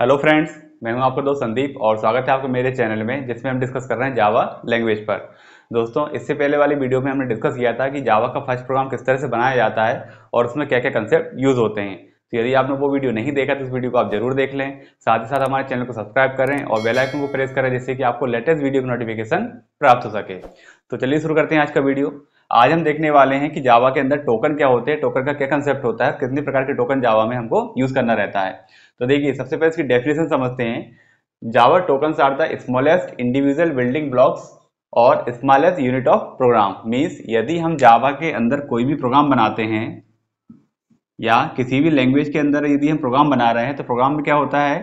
Hello friends मैं हूं आपका दोस्त संदीप और स्वागत है आपको मेरे चैनल में जिसमें हम डिस्कस कर रहे हैं जावा लैंग्वेज पर दोस्तों इससे पहले वाली वीडियो में हमने डिस्कस किया था कि जावा का फर्स्ट प्रोग्राम किस तरह से बनाया जाता है और उसमें क्या क्या कंसेप्ट यूज़ होते हैं तो यदि आपने वो वीडियो नहीं देखा तो इस वीडियो को आप जरूर देख लें साथ ही साथ हमारे चैनल को सब्सक्राइब करें और बेल आइकन को प्रेस करें जिससे कि आपको लेटेस्ट वीडियो का नोटिफिकेशन प्राप्त हो सके तो चलिए शुरू करते हैं आज का वीडियो आज हम देखने वाले हैं कि जावा के अंदर टोकन क्या होते हैं टोकन का क्या कंसेप्ट होता है कितने प्रकार के टोकन जावा में हमको यूज करना रहता है तो देखिए सबसे पहले इसकी डेफिनेशन समझते हैं Java token are the smallest individual building blocks और smallest unit of program means यदि हम जावा के अंदर कोई भी प्रोग्राम बनाते हैं या किसी भी लैंग्वेज के अंदर यदि हम प्रोग्राम बना रहे हैं तो प्रोग्राम में क्या होता है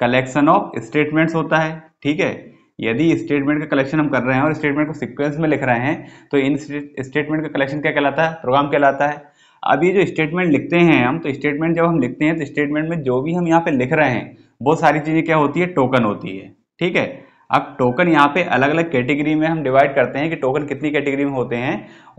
कलेक्शन ऑफ स्टेटमेंट्स होता है ठीक है यदि स्टेटमेंट का कलेक्शन हम कर रहे हैं और स्टेटमेंट को सिक्वेंस में लिख रहे हैं तो इन स्टेटमेंट का कलेक्शन क्या कहलाता है प्रोग्राम कहलाता है अब ये जो स्टेटमेंट लिखते हैं हम तो स्टेटमेंट जब हम लिखते हैं तो स्टेटमेंट में जो भी हम यहाँ पे लिख रहे हैं वो सारी चीज़ें क्या होती है टोकन होती है ठीक है अब टोकन यहाँ पे अलग अलग कैटेगरी में हम डिवाइड करते हैं कि टोकन कितनी कैटेगरी में होते हैं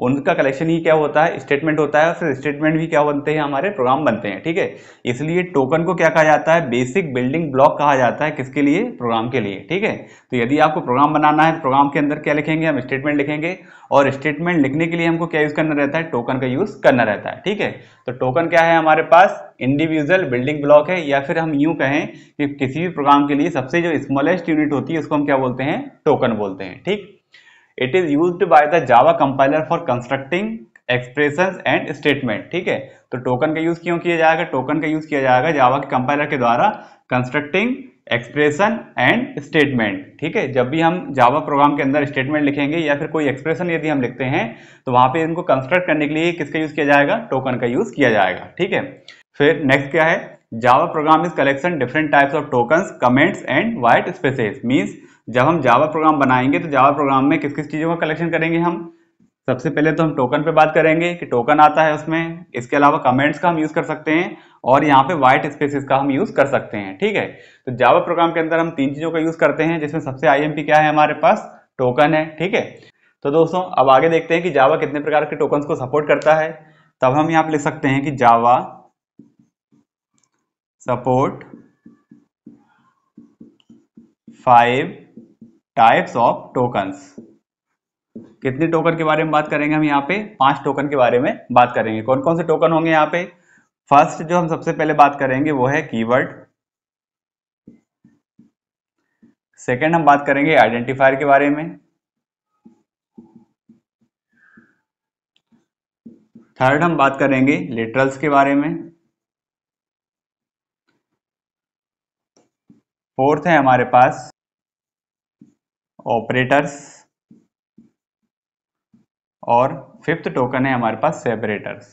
उनका कलेक्शन ही क्या होता है स्टेटमेंट होता है और फिर स्टेटमेंट भी क्या बनते हैं हमारे प्रोग्राम बनते हैं ठीक है इसलिए टोकन को क्या कहा जाता है बेसिक बिल्डिंग ब्लॉक कहा जाता है किसके लिए प्रोग्राम के लिए ठीक है तो यदि आपको प्रोग्राम बनाना है तो प्रोग्राम के अंदर क्या लिखेंगे हम स्टेटमेंट लिखेंगे और स्टेटमेंट लिखने के लिए हमको क्या यूज़ करना रहता है टोकन का यूज़ करना रहता है ठीक है तो टोकन क्या है हमारे पास इंडिविजुअल बिल्डिंग ब्लॉक है या फिर हम यूं कहें कि किसी भी प्रोग्राम के लिए सबसे जो स्मॉलेस्ट यूनिट होती है उसको हम क्या बोलते हैं टोकन बोलते हैं ठीक it is use by the Java compiler for constructing expression and statement ठीक है तो टोकन का यूज क्यों किया जाएगा टोकन का यूज किया जाएगा जावा के कंपाइलर के द्वारा कंस्ट्रक्टिंग एक्सप्रेशन एंड स्टेटमेंट ठीक है जब भी हम जावा प्रोग्राम के अंदर स्टेटमेंट लिखेंगे या फिर कोई एक्सप्रेशन यदि हम लिखते हैं तो वहां पे इनको कंस्ट्रक्ट करने के लिए किसका यूज किया जाएगा टोकन का यूज किया जाएगा ठीक है फिर नेक्स्ट क्या है Java program is collection different types of tokens comments and white spaces means जब हम जावा प्रोग्राम बनाएंगे तो जावा प्रोग्राम में किस किस चीज़ों का कलेक्शन करेंगे हम सबसे पहले तो हम टोकन पे बात करेंगे कि टोकन आता है उसमें इसके अलावा कमेंट्स का हम यूज़ कर सकते हैं और यहाँ पे वाइट स्पेसिस का हम यूज़ कर सकते हैं ठीक है तो जावा प्रोग्राम के अंदर हम तीन चीज़ों का यूज़ करते हैं जिसमें सबसे आई क्या है हमारे पास टोकन है ठीक है तो दोस्तों अब आगे देखते हैं कि जावा कितने प्रकार के टोकन्स को सपोर्ट करता है तब हम यहाँ पर लिख सकते हैं कि Java support five types of tokens. कितने टोकन के बारे में बात करेंगे हम यहाँ पे पांच टोकन के बारे में बात करेंगे कौन कौन से टोकन होंगे यहाँ पे फर्स्ट जो हम सबसे पहले बात करेंगे वो है कीवर्ड सेकंड हम बात करेंगे आइडेंटिफायर के बारे में थर्ड हम बात करेंगे लिटरल्स के बारे में फोर्थ है हमारे पास ऑपरेटर्स और फिफ्थ टोकन है हमारे पास सेपरेटर्स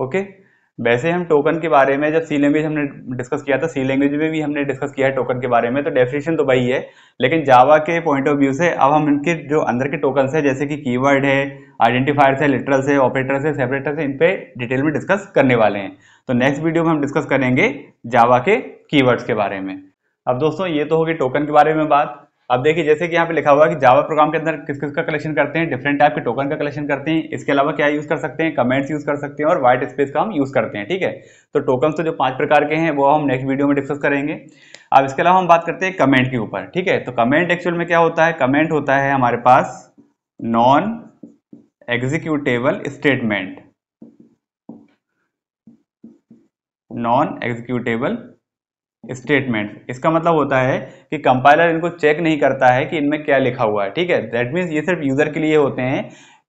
ओके okay? वैसे हम टोकन के बारे में जब सी लैंग्वेज हमने डिस्कस किया था सी लैंग्वेज में भी हमने डिस्कस किया है टोकन के बारे में तो डेफिनेशन तो वही है लेकिन जावा के पॉइंट ऑफ व्यू से अब हम इनके जो अंदर के टोकन्स है जैसे कि कीवर्ड है आइडेंटिफायर्स है लिटरल्स है ऑपरेटर्स है सेपरेटर्स है इन पर डिटेल में डिस्कस करने वाले हैं तो नेक्स्ट वीडियो में हम डिस्कस करेंगे जावा के कीवर्ड्स के बारे में अब दोस्तों ये तो होगी टोकन के बारे में बात अब देखिए जैसे कि यहाँ पे लिखा हुआ है कि जावा प्रोग्राम के अंदर किस किस का कलेक्शन करते हैं डिफरेंट टाइप के टोकन का कलेक्शन करते हैं इसके अलावा क्या यूज़ कर सकते हैं कमेंट्स यूज़ कर सकते हैं और व्हाइट स्पेस का हम यूज़ करते हैं ठीक है तो टोकन तो जो पांच प्रकार के हैं वो हम नेक्स्ट वीडियो में डिस्कस करेंगे अब इसके अलावा हम बात करते हैं कमेंट के ऊपर ठीक है तो कमेंट एक्चुअल में क्या होता है कमेंट होता है हमारे पास non executable statement non executable statement इसका मतलब होता है कि कंपाइलर इनको चेक नहीं करता है कि इनमें क्या लिखा हुआ है ठीक है दैट मीन्स ये सिर्फ यूजर के लिए होते हैं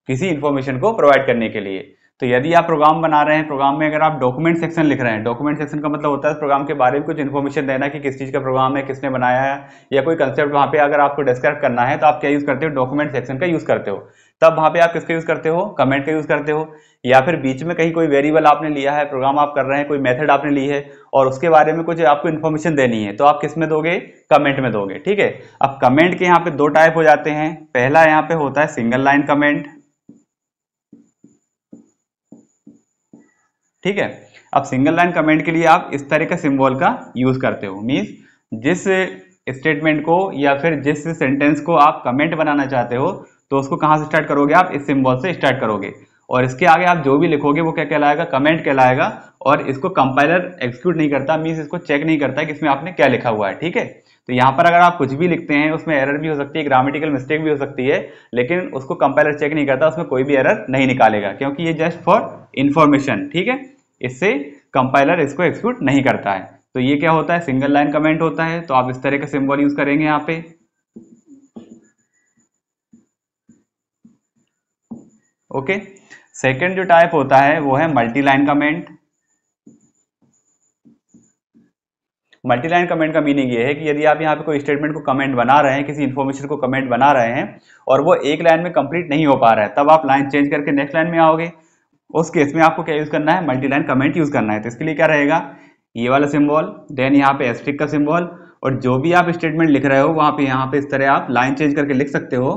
किसी इन्फॉर्मेशन को प्रोवाइड करने के लिए तो यदि आप प्रोग्राम बना रहे हैं प्रोग्राम में अगर आप डॉक्यूमेंट सेक्शन लिख रहे हैं डॉक्यूमेंट सेक्शन का मतलब होता है प्रोग्राम के बारे में कुछ इन्फॉर्मेशन देना कि किस चीज़ का प्रोग्राम है किसने बनाया है या कोई कंसेप्ट वहाँ पे अगर आपको डिस्क्राइब करना है तो आप क्या यूज़ करते हो डॉक्यूमेंट सेक्शन का यूज़ करते हो तब वहां पे आप किसका यूज करते हो कमेंट का यूज करते हो या फिर बीच में कहीं कोई वेरिएबल आपने लिया है प्रोग्राम आप कर रहे हैं कोई मेथड आपने ली है और उसके बारे में कुछ आपको इन्फॉर्मेशन देनी है तो आप किस में दोगे कमेंट में दोगे ठीक है अब कमेंट के यहाँ पे दो टाइप हो जाते हैं पहला यहाँ पे होता है सिंगल लाइन कमेंट ठीक है अब सिंगल लाइन कमेंट के लिए आप इस तरह का सिंबल का यूज करते हो मीन्स जिस स्टेटमेंट को या फिर जिस सेंटेंस को आप कमेंट बनाना चाहते हो तो उसको कहाँ से स्टार्ट करोगे आप इस सिम्बॉल से स्टार्ट करोगे और इसके आगे आप जो भी लिखोगे वो क्या कहलाएगा कमेंट कहलाएगा और इसको कंपाइलर एक्सक्यूट नहीं करता मीन्स इसको चेक नहीं करता कि इसमें आपने क्या लिखा हुआ है ठीक है तो यहाँ पर अगर आप कुछ भी लिखते हैं उसमें एरर भी हो सकती है ग्रामेटिकल मिस्टेक भी हो सकती है लेकिन उसको कंपाइलर चेक नहीं करता उसमें कोई भी एरर नहीं निकालेगा क्योंकि ये जस्ट फॉर इन्फॉर्मेशन ठीक है इससे कंपाइलर इसको एक्सक्यूट नहीं करता है तो ये क्या होता है सिंगल लाइन कमेंट होता है तो आप इस तरह का सिम्बॉल यूज़ करेंगे यहाँ पे ओके सेकेंड जो टाइप होता है वो है multi line comment multi line comment का मीनिंग ये है कि यदि आप यहाँ पे कोई स्टेटमेंट को कमेंट बना रहे हैं किसी इन्फॉर्मेशन को कमेंट बना रहे हैं और वो एक लाइन में कंप्लीट नहीं हो पा रहा है तब आप लाइन चेंज करके नेक्स्ट लाइन में आओगे उस केस में आपको क्या यूज़ करना है मल्टी लाइन कमेंट यूज़ करना है तो इसके लिए क्या रहेगा ये वाला सिम्बॉल देन यहाँ पे एस्ट्रिक का सिम्बॉल और जो भी आप स्टेटमेंट लिख रहे हो वहाँ पे यहाँ पे इस तरह आप लाइन चेंज करके लिख सकते हो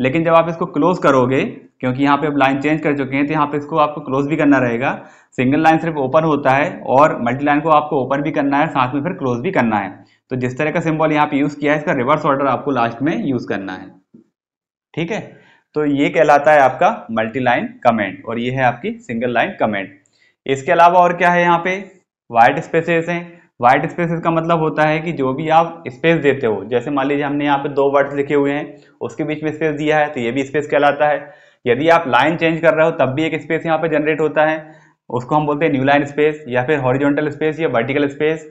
लेकिन जब आप इसको क्लोज करोगे क्योंकि यहाँ पे आप लाइन चेंज कर चुके हैं तो यहाँ पे इसको आपको क्लोज भी करना रहेगा सिंगल लाइन सिर्फ ओपन होता है और मल्टी लाइन को आपको ओपन भी करना है साथ में फिर क्लोज भी करना है तो जिस तरह का सिम्बॉल यहाँ पे यूज़ किया है इसका रिवर्स ऑर्डर आपको लास्ट में यूज़ करना है ठीक है तो ये कहलाता है आपका मल्टी लाइन कमेंट और ये है आपकी सिंगल लाइन कमेंट इसके अलावा और क्या है यहाँ पे वाइट स्पेसेस हैं वाइट स्पेसिस का मतलब होता है कि जो भी आप स्पेस देते हो जैसे मान लीजिए हमने यहाँ पे दो वर्ड्स लिखे हुए हैं उसके बीच में स्पेस दिया है तो ये भी स्पेस कहलाता है यदि आप लाइन चेंज कर रहे हो तब भी एक स्पेस यहाँ पे जनरेट होता है उसको हम बोलते हैं न्यू लाइन स्पेस या फिर हॉरिजॉन्टल स्पेस या वर्टिकल स्पेस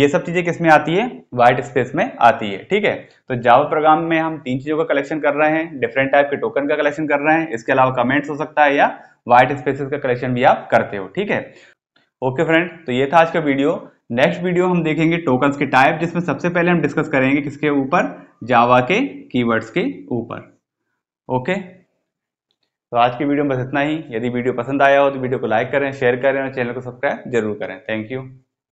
ये सब चीज़ें किस में आती है वाइट स्पेस में आती है ठीक है तो जावा प्रोग्राम में हम तीन चीज़ों का कलेक्शन कर रहे हैं डिफरेंट टाइप के टोकन का कलेक्शन कर रहे हैं इसके अलावा कमेंट्स हो सकता है या वाइट स्पेसिस का कलेक्शन भी आप करते हो ठीक है ओके फ्रेंड तो ये था आज का वीडियो नेक्स्ट वीडियो हम देखेंगे टोकन्स के टाइप जिसमें सबसे पहले हम डिस्कस करेंगे किसके ऊपर जावा के कीवर्ड्स के ऊपर ओके तो आज की वीडियो में बस इतना ही यदि वीडियो पसंद आया हो तो वीडियो को लाइक करें शेयर करें और चैनल को सब्सक्राइब जरूर करें थैंक यू